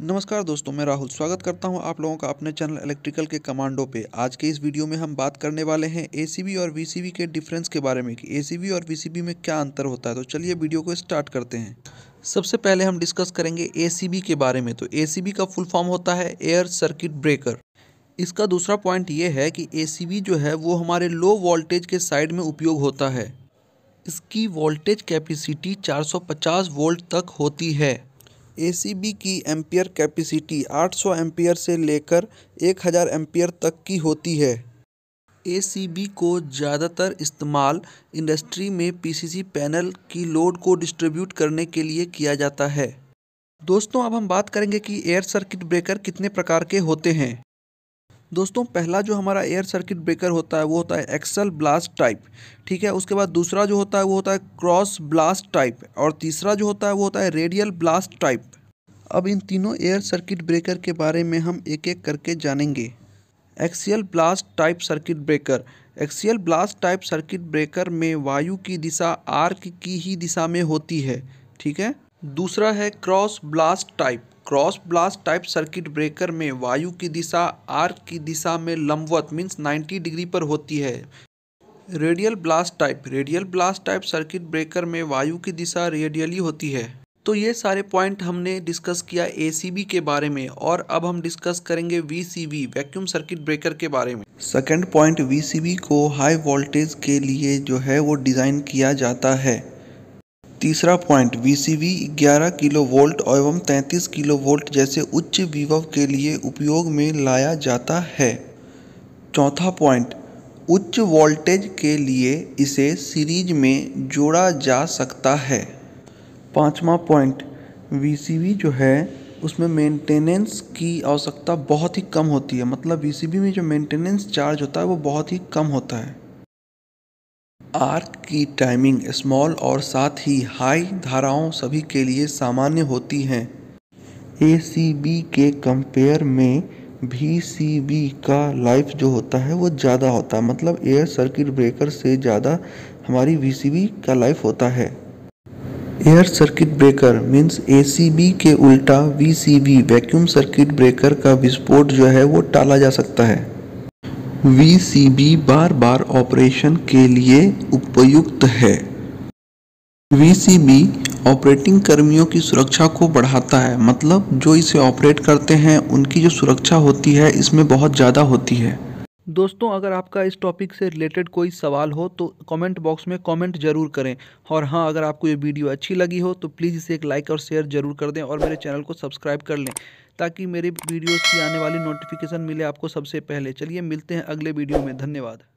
नमस्कार दोस्तों मैं राहुल स्वागत करता हूं आप लोगों का अपने चैनल इलेक्ट्रिकल के कमांडो पे आज के इस वीडियो में हम बात करने वाले हैं एसीबी और वीसीबी के डिफरेंस के बारे में कि एसीबी और वीसीबी में क्या अंतर होता है तो चलिए वीडियो को स्टार्ट करते हैं सबसे पहले हम डिस्कस करेंगे ए के बारे में तो ए का फुल फॉर्म होता है एयर सर्किट ब्रेकर इसका दूसरा पॉइंट ये है कि ए जो है वो हमारे लो वोल्टेज के साइड में उपयोग होता है इसकी वोल्टेज कैपेसिटी 450 वोल्ट तक होती है ए की एम्पियर कैपेसिटी 800 सौ से लेकर 1000 हज़ार तक की होती है ए को ज़्यादातर इस्तेमाल इंडस्ट्री में पीसीसी पैनल की लोड को डिस्ट्रीब्यूट करने के लिए किया जाता है दोस्तों अब हम बात करेंगे कि एयर सर्किट ब्रेकर कितने प्रकार के होते हैं दोस्तों पहला जो हमारा एयर सर्किट ब्रेकर होता है वो होता है एक्सल ब्लास्ट टाइप ठीक है उसके बाद दूसरा जो होता है वो होता है क्रॉस ब्लास्ट टाइप और तीसरा जो होता है वो होता है रेडियल ब्लास्ट टाइप अब इन तीनों एयर सर्किट ब्रेकर के बारे में हम एक एक करके जानेंगे axial blast type circuit breaker axial blast type circuit breaker में वायु की दिशा आर्क की ही दिशा में होती है ठीक है दूसरा है cross blast type cross blast type circuit breaker में वायु की दिशा आर की दिशा में लंबवत मीन्स 90 डिग्री पर होती है radial blast type radial blast type circuit breaker में वायु की दिशा रेडियली होती है तो ये सारे पॉइंट हमने डिस्कस किया ए के बारे में और अब हम डिस्कस करेंगे वी वैक्यूम सर्किट ब्रेकर के बारे में सेकेंड पॉइंट वी को हाई वोल्टेज के लिए जो है वो डिज़ाइन किया जाता है तीसरा पॉइंट वीसीवी 11 किलो वोल्ट एवं 33 किलो वोल्ट जैसे उच्च विभव के लिए उपयोग में लाया जाता है चौथा पॉइंट उच्च वोल्टेज के लिए इसे सीरीज में जोड़ा जा सकता है पाँचवा पॉइंट वीसीवी जो है उसमें मेंटेनेंस की आवश्यकता बहुत ही कम होती है मतलब वीसीबी में जो मेंटेनेंस चार्ज होता है वो बहुत ही कम होता है आर्क की टाइमिंग स्मॉल और साथ ही हाई धाराओं सभी के लिए सामान्य होती हैं ए के कंपेयर में बी का लाइफ जो होता है वो ज़्यादा होता है मतलब एयर सर्किट ब्रेकर से ज़्यादा हमारी वी का लाइफ होता है air circuit breaker means A के उल्टा वी वैक्यूम सर्किट ब्रेकर का विस्फोट जो है वो टाला जा सकता है वीसीबी बार बार ऑपरेशन के लिए उपयुक्त है वीसीबी ऑपरेटिंग कर्मियों की सुरक्षा को बढ़ाता है मतलब जो इसे ऑपरेट करते हैं उनकी जो सुरक्षा होती है इसमें बहुत ज़्यादा होती है दोस्तों अगर आपका इस टॉपिक से रिलेटेड कोई सवाल हो तो कमेंट बॉक्स में कमेंट जरूर करें और हाँ अगर आपको ये वीडियो अच्छी लगी हो तो प्लीज़ इसे एक लाइक और शेयर जरूर कर दें और मेरे चैनल को सब्सक्राइब कर लें ताकि मेरे वीडियोस की आने वाली नोटिफिकेशन मिले आपको सबसे पहले चलिए मिलते हैं अगले वीडियो में धन्यवाद